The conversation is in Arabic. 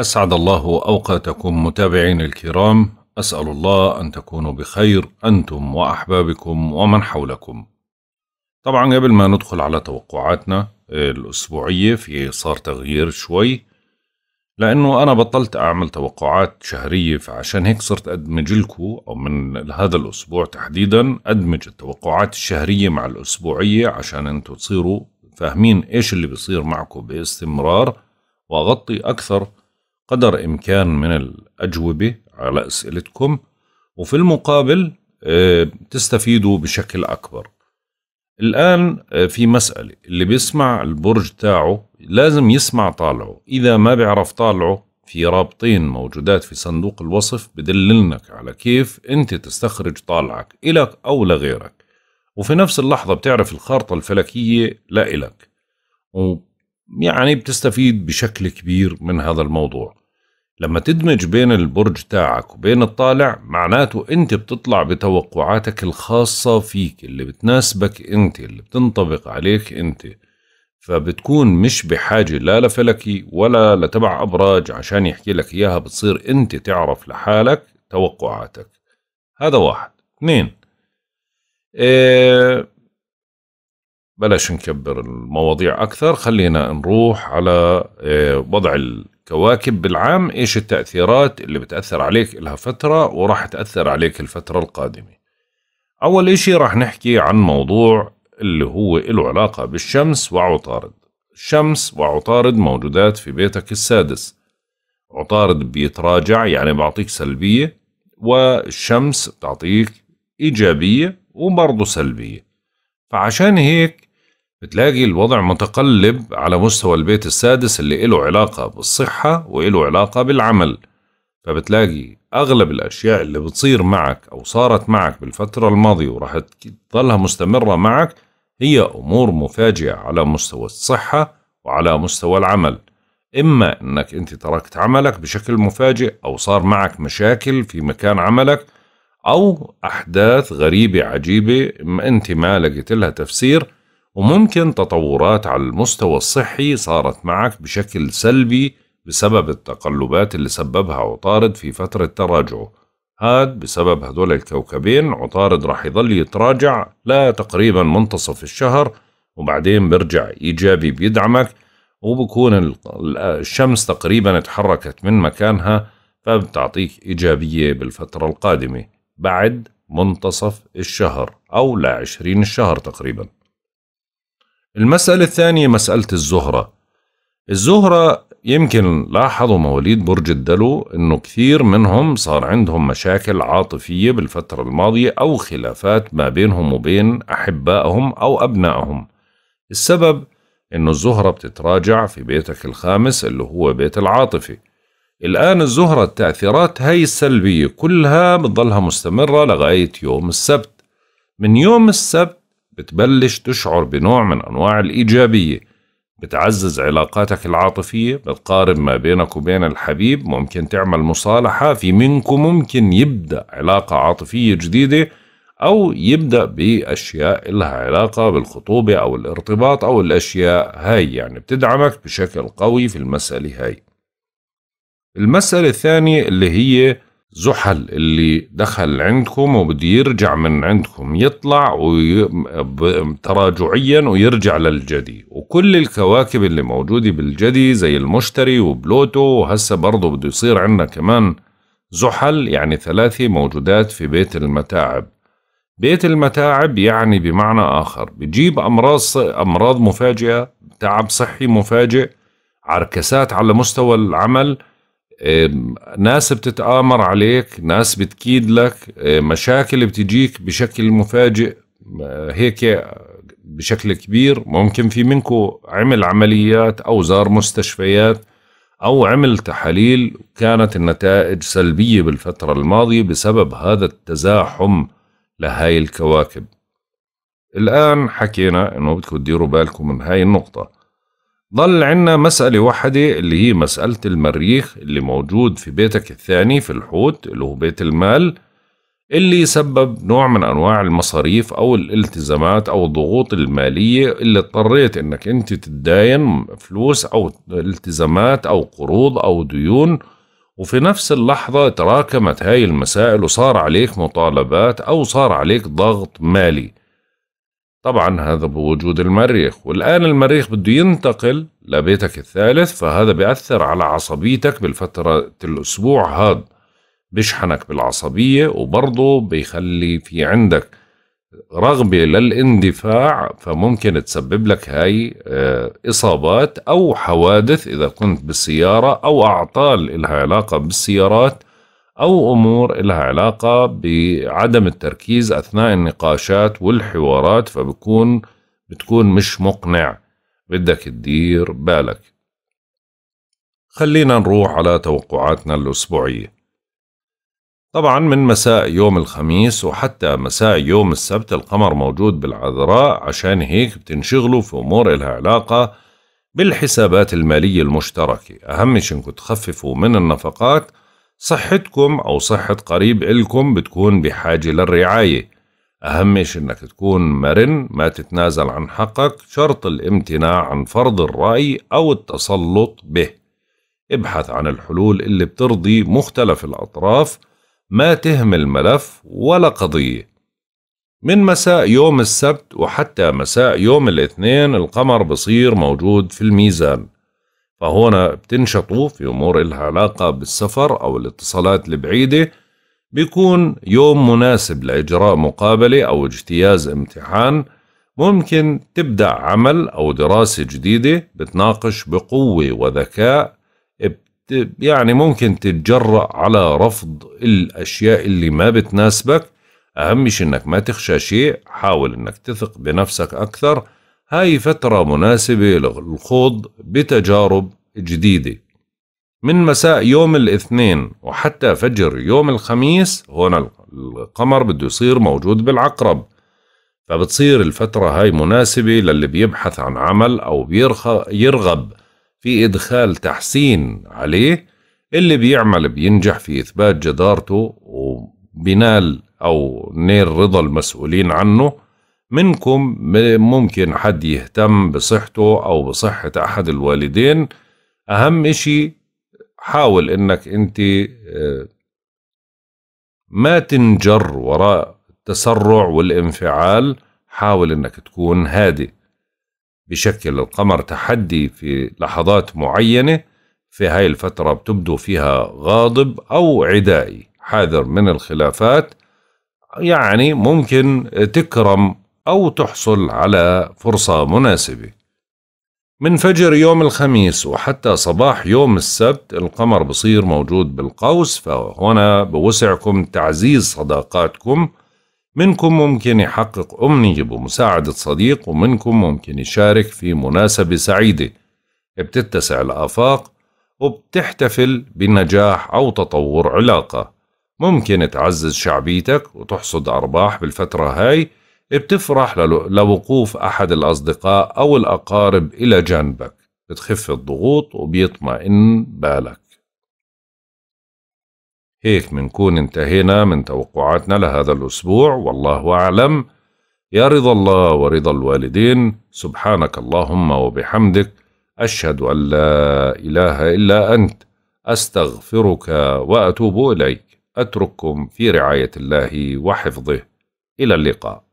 أسعد الله أوقاتكم متابعين الكرام أسأل الله أن تكونوا بخير أنتم وأحبابكم ومن حولكم طبعا قبل ما ندخل على توقعاتنا الأسبوعية في صار تغيير شوي لأنه أنا بطلت أعمل توقعات شهرية فعشان هيك صرت أدمج لكم أو من هذا الأسبوع تحديدا أدمج التوقعات الشهرية مع الأسبوعية عشان أنتوا تصيروا فاهمين إيش اللي بيصير معكم باستمرار وأغطي أكثر قدر إمكان من الأجوبة على أسئلتكم وفي المقابل آه، تستفيدوا بشكل أكبر الآن آه، في مسألة اللي بيسمع البرج تاعه لازم يسمع طالعه إذا ما بيعرف طالعه في رابطين موجودات في صندوق الوصف بدللنك على كيف أنت تستخرج طالعك إلك أو لغيرك وفي نفس اللحظة بتعرف الخارطة الفلكية لإلك ويعني بتستفيد بشكل كبير من هذا الموضوع لما تدمج بين البرج تاعك وبين الطالع معناته انت بتطلع بتوقعاتك الخاصة فيك اللي بتناسبك انت اللي بتنطبق عليك انت فبتكون مش بحاجة لا لفلكي ولا لتبع أبراج عشان يحكي لك إياها بتصير أنت تعرف لحالك توقعاتك هذا واحد اثنين إيه بلاش نكبر المواضيع أكثر خلينا نروح على آه، وضع الكواكب بالعام إيش التأثيرات اللي بتأثر عليك إلها فترة وراح تأثر عليك الفترة القادمة أول إشي راح نحكي عن موضوع اللي هو له علاقة بالشمس وعطارد الشمس وعطارد موجودات في بيتك السادس عطارد بيتراجع يعني بعطيك سلبية والشمس بتعطيك إيجابية وبرضه سلبية فعشان هيك بتلاقي الوضع متقلب على مستوى البيت السادس اللي إله علاقة بالصحة وإله علاقة بالعمل فبتلاقي أغلب الأشياء اللي بتصير معك أو صارت معك بالفترة الماضية وراح تظلها مستمرة معك هي أمور مفاجئة على مستوى الصحة وعلى مستوى العمل إما أنك أنت تركت عملك بشكل مفاجئ أو صار معك مشاكل في مكان عملك أو أحداث غريبة عجيبة أنت ما لقيت لها تفسير وممكن تطورات على المستوى الصحي صارت معك بشكل سلبي بسبب التقلبات اللي سببها عطارد في فترة تراجعه هاد بسبب هدول الكوكبين عطارد راح يظل يتراجع لا تقريبا منتصف الشهر وبعدين برجع إيجابي بيدعمك وبكون الشمس تقريبا اتحركت من مكانها فبتعطيك إيجابية بالفترة القادمة بعد منتصف الشهر أو لعشرين الشهر تقريباً المسألة الثانية مسألة الزهرة الزهرة يمكن لاحظوا مواليد برج الدلو انه كثير منهم صار عندهم مشاكل عاطفية بالفترة الماضية او خلافات ما بينهم وبين احبائهم او ابنائهم السبب انه الزهرة بتتراجع في بيتك الخامس اللي هو بيت العاطفة الآن الزهرة التأثيرات هاي السلبية كلها بتضلها مستمرة لغاية يوم السبت من يوم السبت بتبلش تشعر بنوع من أنواع الإيجابية بتعزز علاقاتك العاطفية بتقارب ما بينك وبين الحبيب ممكن تعمل مصالحة في منكم ممكن يبدأ علاقة عاطفية جديدة أو يبدأ بأشياء لها علاقة بالخطوبة أو الارتباط أو الأشياء هاي يعني بتدعمك بشكل قوي في المسألة هاي المسألة الثانية اللي هي زحل اللي دخل عندكم وبده يرجع من عندكم يطلع تراجعيا ويرجع للجدي وكل الكواكب اللي موجودة بالجدي زي المشتري وبلوتو وهسه برضه بده يصير عندنا كمان زحل يعني ثلاثة موجودات في بيت المتاعب بيت المتاعب يعني بمعنى آخر بجيب أمراض أمراض مفاجئة تعب صحي مفاجئ عركسات على مستوى العمل ناس بتتآمر عليك ناس بتكيد لك مشاكل بتجيك بشكل مفاجئ هيك بشكل كبير ممكن في منكم عمل عمليات أو زار مستشفيات أو عمل تحاليل كانت النتائج سلبية بالفترة الماضية بسبب هذا التزاحم لهاي الكواكب الآن حكينا أنه بدكم تديروا بالكم من هاي النقطة ضل عنا مسألة واحدة اللي هي مسألة المريخ اللي موجود في بيتك الثاني في الحوت اللي هو بيت المال اللي سبب نوع من أنواع المصاريف أو الالتزامات أو الضغوط المالية اللي اضطريت إنك أنت تداين فلوس أو التزامات أو قروض أو ديون وفي نفس اللحظة تراكمت هاي المسائل وصار عليك مطالبات أو صار عليك ضغط مالي طبعا هذا بوجود المريخ والآن المريخ بده ينتقل لبيتك الثالث فهذا بيأثر على عصبيتك بالفترة الأسبوع هاد بشحنك بالعصبية وبرضه بيخلي في عندك رغبة للاندفاع فممكن تسبب لك هاي آه، إصابات أو حوادث إذا كنت بالسيارة أو أعطال إلها علاقة بالسيارات أو أمور لها علاقة بعدم التركيز أثناء النقاشات والحوارات فبكون بتكون مش مقنع بدك تدير بالك خلينا نروح على توقعاتنا الأسبوعية طبعا من مساء يوم الخميس وحتى مساء يوم السبت القمر موجود بالعذراء عشان هيك بتنشغلوا في أمور لها علاقة بالحسابات المالية المشتركة أهم شيء إنكم تخففوا من النفقات صحتكم أو صحة قريب إلكم بتكون بحاجة للرعاية أهم شيء إنك تكون مرن ما تتنازل عن حقك شرط الامتناع عن فرض الرأي أو التسلط به ابحث عن الحلول اللي بترضي مختلف الأطراف ما تهمل ملف ولا قضية من مساء يوم السبت وحتى مساء يوم الاثنين القمر بصير موجود في الميزان فهون بتنشطوا في أمور إلها علاقة بالسفر أو الاتصالات البعيدة بيكون يوم مناسب لإجراء مقابلة أو اجتياز امتحان ممكن تبدأ عمل أو دراسة جديدة بتناقش بقوة وذكاء يعني ممكن تتجرأ على رفض الأشياء اللي ما بتناسبك أهم شيء إنك ما تخشى شيء حاول إنك تثق بنفسك أكثر هاي فترة مناسبة للخوض بتجارب جديدة من مساء يوم الاثنين وحتى فجر يوم الخميس هون القمر بده يصير موجود بالعقرب فبتصير الفترة هاي مناسبة للي بيبحث عن عمل أو يرغب في إدخال تحسين عليه اللي بيعمل بينجح في إثبات جدارته وبنال أو نيل رضا المسؤولين عنه منكم ممكن حد يهتم بصحته أو بصحة أحد الوالدين أهم إشي حاول إنك أنت آه، ما تنجر وراء التسرع والانفعال حاول إنك تكون هادئ بشكل القمر تحدي في لحظات معينة في هاي الفترة بتبدو فيها غاضب أو عدائي حاذر من الخلافات يعني ممكن تكرم أو تحصل على فرصة مناسبة من فجر يوم الخميس وحتى صباح يوم السبت القمر بصير موجود بالقوس فهنا بوسعكم تعزيز صداقاتكم منكم ممكن يحقق أمنية بمساعدة صديق ومنكم ممكن يشارك في مناسبة سعيدة بتتسع الآفاق وبتحتفل بنجاح أو تطور علاقة ممكن تعزز شعبيتك وتحصد أرباح بالفترة هاي بتفرح لوقوف أحد الأصدقاء أو الأقارب إلى جنبك بتخف الضغوط وبيطمئن بالك هيك منكون انتهينا من توقعاتنا لهذا الأسبوع والله أعلم يا رضا الله ورضا الوالدين سبحانك اللهم وبحمدك أشهد أن لا إله إلا أنت أستغفرك وأتوب إليك أترككم في رعاية الله وحفظه إلى اللقاء